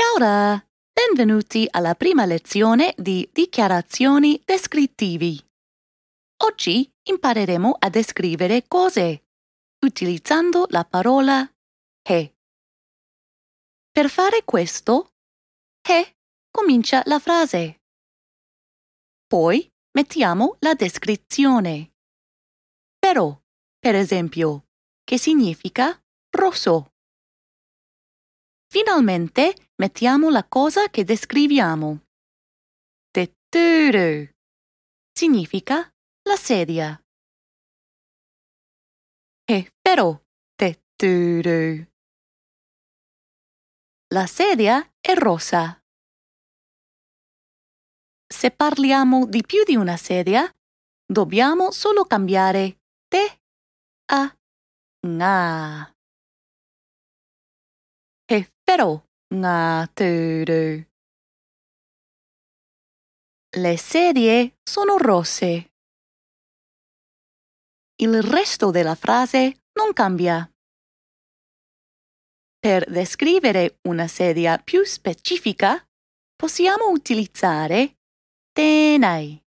Kia ora! Benvenuti alla prima lezione di dichiarazioni descrittivi. Oggi impareremo a descrivere cose utilizzando la parola he. Per fare questo, he comincia la frase. Poi mettiamo la descrizione. Però, per esempio, che significa rosso. Finalmente mettiamo la cosa che descriviamo. Tettere significa la sedia. E però tettere. La sedia è rosa. Se parliamo di più di una sedia, dobbiamo solo cambiare te a nga. Però na turu. Le sedie sono rosse. Il resto della frase non cambia. Per descrivere una sedia più specifica, possiamo utilizzare tenai,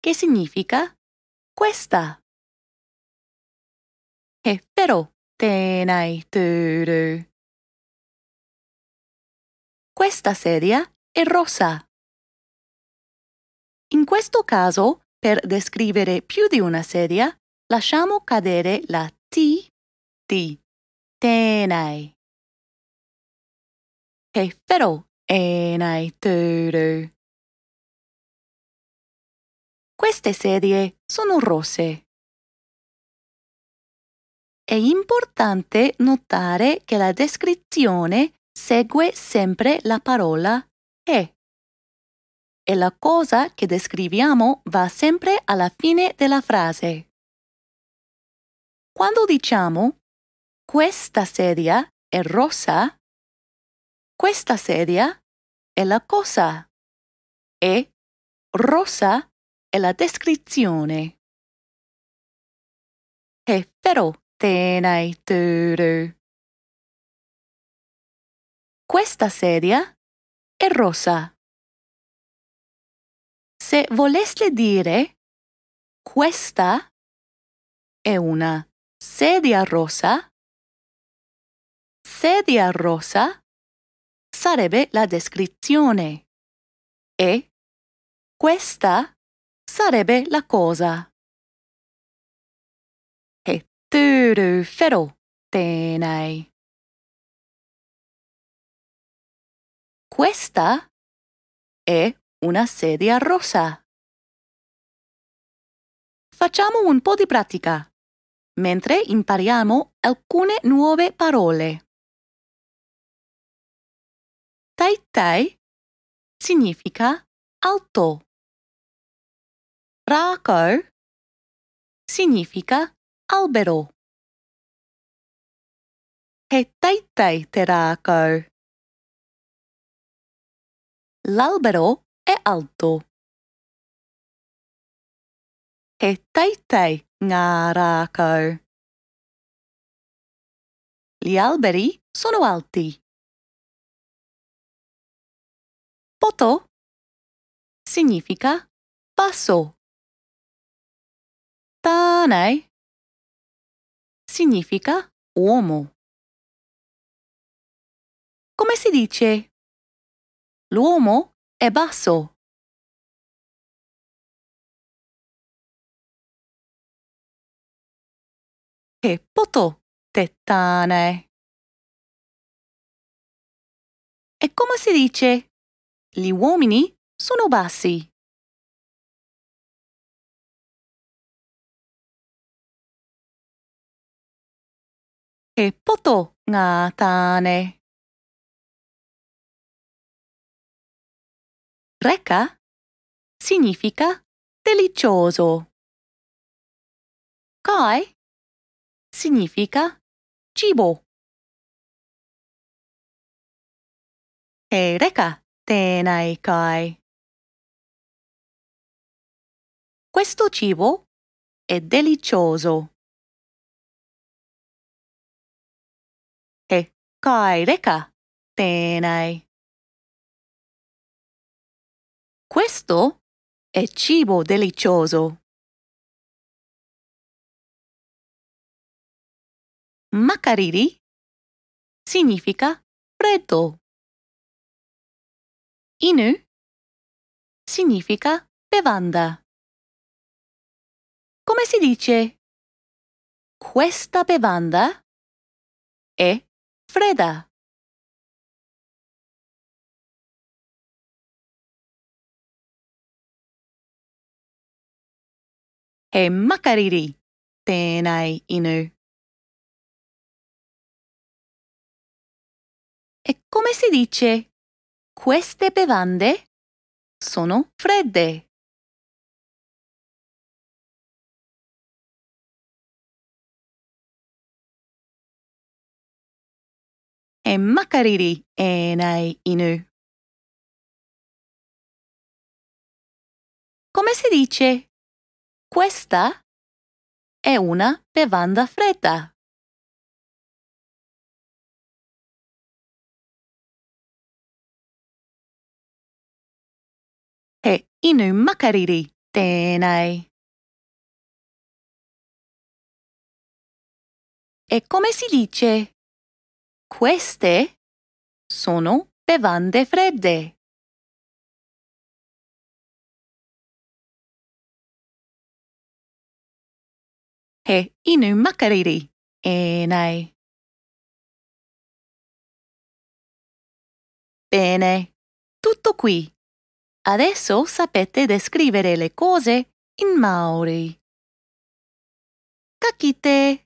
che significa questa. E però tenai turu questa sedia è rossa. In questo caso, per descrivere più di una sedia, lasciamo cadere la T di tenai. Che però enai turu. Queste sedie sono rosse. È importante notare che la descrizione segue sempre la parola è. E la cosa che descriviamo va sempre alla fine della frase. Quando diciamo questa sedia è rossa, questa sedia è la cosa e rossa è la descrizione. Hefero tenai turu. Questa sedia è rosa. Se voleste dire questa è una sedia rosa, sedia rossa sarebbe la descrizione e questa sarebbe la cosa. E tu ferro tenai. Questa è una sedia rossa. Facciamo un po' di pratica mentre impariamo alcune nuove parole. Tai tai significa alto. Rako significa albero. E tai tai te rako L'albero è alto. E taitei ngā rākau. Gli alberi sono alti. Poto significa passo. Tane significa uomo. Come si dice L'uomo è basso. Che poto tettane. E come si dice? Gli uomini sono bassi. Che poto ngatane. Reca significa delicioso. Kai significa cibo. E reca tenai kai. Questo cibo è delicioso. E kai reca tenai. Questo è cibo delizioso. Macariri significa freddo. Inu significa bevanda. Come si dice? Questa bevanda è fredda. He makariri! Tēnei Inu. E come si dice? Queste bevande sono fredde. E makariri enai inu. Come si dice? Questa è una bevanda fredda. He inu makariri tenai. E come si dice? Queste sono bevande fredde. He inu makariri. Ene. Bene. Tutto qui. Adesso sapete descrivere le cose in maori. Kakite.